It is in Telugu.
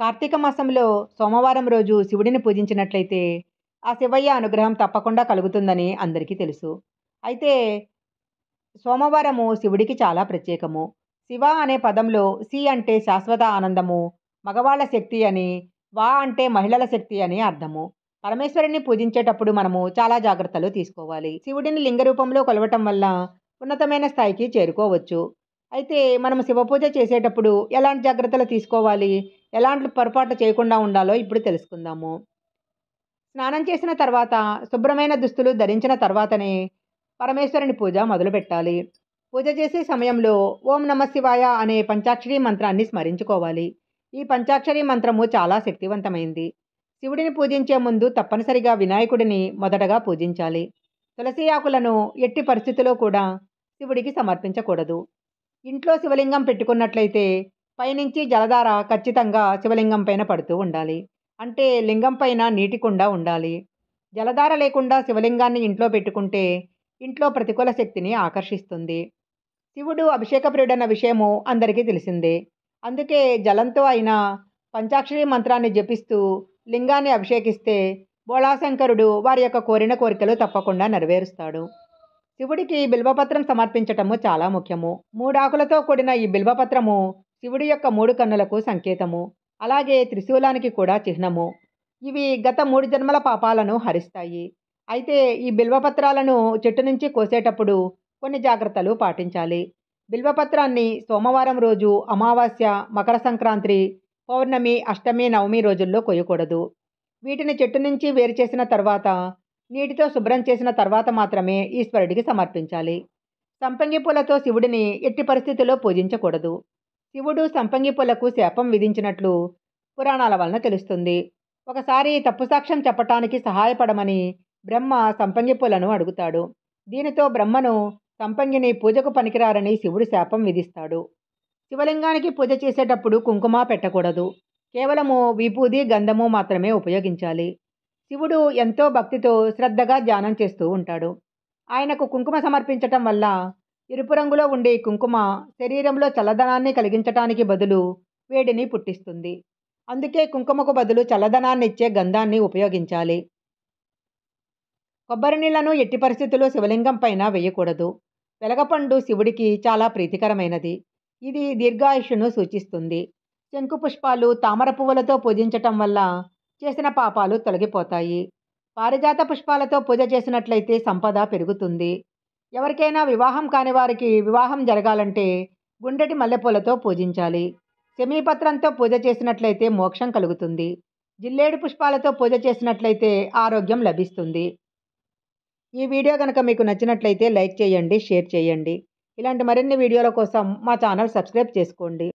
కార్తీక మాసంలో సోమవారం రోజు శివుడిని పూజించినట్లయితే ఆ శివయ్య అనుగ్రహం తప్పకుండా కలుగుతుందని అందరికీ తెలుసు అయితే సోమవారము శివుడికి చాలా ప్రత్యేకము శివ అనే పదంలో సి అంటే శాశ్వత ఆనందము మగవాళ్ళ శక్తి అని వా అంటే మహిళల శక్తి అని అర్థము పరమేశ్వరుని పూజించేటప్పుడు మనము చాలా జాగ్రత్తలు తీసుకోవాలి శివుడిని లింగ రూపంలో కొలవటం వల్ల ఉన్నతమైన స్థాయికి చేరుకోవచ్చు అయితే మనం శివపూజ చేసేటప్పుడు ఎలాంటి జాగ్రత్తలు తీసుకోవాలి ఎలాంటి పొరపాటు చేయకుండా ఉండాలో ఇప్పుడు తెలుసుకుందాము స్నానం చేసిన తర్వాత శుభ్రమైన దుస్తులు ధరించిన తర్వాతనే పరమేశ్వరుని పూజ మొదలుపెట్టాలి పూజ చేసే సమయంలో ఓం నమ శివాయ అనే పంచాక్షరి మంత్రాన్ని స్మరించుకోవాలి ఈ పంచాక్షరి మంత్రము చాలా శక్తివంతమైంది శివుడిని పూజించే ముందు తప్పనిసరిగా వినాయకుడిని మొదటగా పూజించాలి తులసి ఆకులను ఎట్టి పరిస్థితిలో కూడా శివుడికి సమర్పించకూడదు ఇంట్లో శివలింగం పెట్టుకున్నట్లయితే పైనుంచి జలధార ఖచ్చితంగా శివలింగం పైన పడుతూ ఉండాలి అంటే లింగం పైన నీటి కుండ ఉండాలి జలధార లేకుండా శివలింగాన్ని ఇంట్లో పెట్టుకుంటే ఇంట్లో ప్రతికూల శక్తిని ఆకర్షిస్తుంది శివుడు అభిషేకప్రియుడన్న విషయము అందరికీ తెలిసిందే అందుకే జలంతో అయిన పంచాక్షరి మంత్రాన్ని జపిస్తూ లింగాన్ని అభిషేకిస్తే బోళాశంకరుడు వారి యొక్క కోరిన కోరికలు తప్పకుండా నెరవేరుస్తాడు శివుడికి బిల్వపత్రం సమర్పించటము చాలా ముఖ్యము మూడాకులతో కూడిన ఈ బిల్వపత్రము శివుడి యొక్క మూడు కన్నులకు సంకేతము అలాగే త్రిశూలానికి కూడా చిహ్నము ఇవి గత మూడు జన్మల పాపాలను హరిస్తాయి అయితే ఈ బిల్వపత్రాలను చెట్టు నుంచి కోసేటప్పుడు కొన్ని జాగ్రత్తలు పాటించాలి బిల్వపత్రాన్ని సోమవారం రోజు అమావాస్య మకర సంక్రాంతి పౌర్ణమి అష్టమి నవమి రోజుల్లో కొయ్యకూడదు వీటిని చెట్టు నుంచి వేరు చేసిన తర్వాత నీటితో శుభ్రం చేసిన తర్వాత మాత్రమే ఈశ్వరుడికి సమర్పించాలి సంపంగి పూలతో శివుడిని ఎట్టి పరిస్థితుల్లో పూజించకూడదు శివుడు సంపంగి పూలకు శాపం విధించినట్లు పురాణాల వలన తెలుస్తుంది ఒకసారి తప్పు సాక్ష్యం చెప్పటానికి సహాయపడమని బ్రహ్మ సంపంగి పూలను అడుగుతాడు దీనితో బ్రహ్మను సంపంగిని పూజకు పనికిరారని శివుడు శాపం విధిస్తాడు శివలింగానికి పూజ చేసేటప్పుడు కుంకుమ పెట్టకూడదు కేవలము విభూది గంధము మాత్రమే ఉపయోగించాలి శివుడు ఎంతో భక్తితో శ్రద్ధగా ధ్యానం చేస్తూ ఉంటాడు ఆయనకు కుంకుమ సమర్పించటం వల్ల ఎరుపు రంగులో ఉండే కుంకుమ శరీరంలో చల్లదనాన్ని కలిగించటానికి బదులు వేడిని పుట్టిస్తుంది అందుకే కుంకుమకు బదులు చల్లదనాన్ని ఇచ్చే గంధాన్ని ఉపయోగించాలి కొబ్బరి నీళ్లను ఎట్టి పరిస్థితుల్లో శివలింగం పైన వేయకూడదు వెలగపండు శివుడికి చాలా ప్రీతికరమైనది ఇది దీర్ఘాయుషును సూచిస్తుంది శంకు పుష్పాలు తామర పువ్వులతో పూజించటం వల్ల చేసిన పాపాలు తొలగిపోతాయి పారిజాత పుష్పాలతో పూజ చేసినట్లయితే సంపద పెరుగుతుంది ఎవరికైనా వివాహం కాని వారికి వివాహం జరగాలంటే గుండెటి మల్లెపూలతో పూజించాలి శమీపత్రంతో పూజ చేసినట్లయితే మోక్షం కలుగుతుంది జిల్లేడు పుష్పాలతో పూజ చేసినట్లయితే ఆరోగ్యం లభిస్తుంది ఈ వీడియో కనుక మీకు నచ్చినట్లయితే లైక్ చేయండి షేర్ చేయండి ఇలాంటి మరిన్ని వీడియోల కోసం మా ఛానల్ సబ్స్క్రైబ్ చేసుకోండి